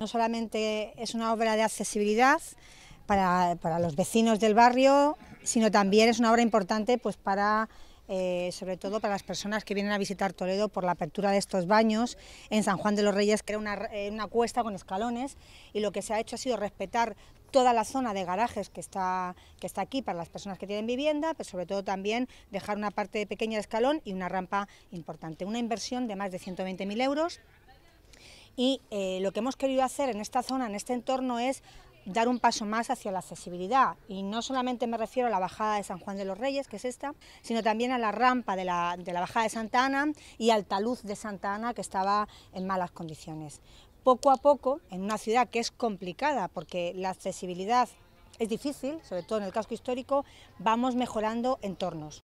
No solamente es una obra de accesibilidad para, los vecinos del barrio, sino también es una obra importante pues, para eh, sobre todo para las personas que vienen a visitar Toledo por la apertura de estos baños. En San Juan de los Reyes crea una, eh, una cuesta con escalones y lo que se ha hecho ha sido respetar toda la zona de garajes que está, que está aquí para las personas que tienen vivienda, pero sobre todo también dejar una parte pequeña de escalón y una rampa importante. Una inversión de más de 120.000 euros y eh, lo que hemos querido hacer en esta zona, en este entorno, es dar un paso más hacia la accesibilidad. Y no solamente me refiero a la bajada de San Juan de los Reyes, que es esta, sino también a la rampa de la, de la bajada de Santa Ana y al taluz de Santa Ana, que estaba en malas condiciones. Poco a poco, en una ciudad que es complicada, porque la accesibilidad es difícil, sobre todo en el casco histórico, vamos mejorando entornos.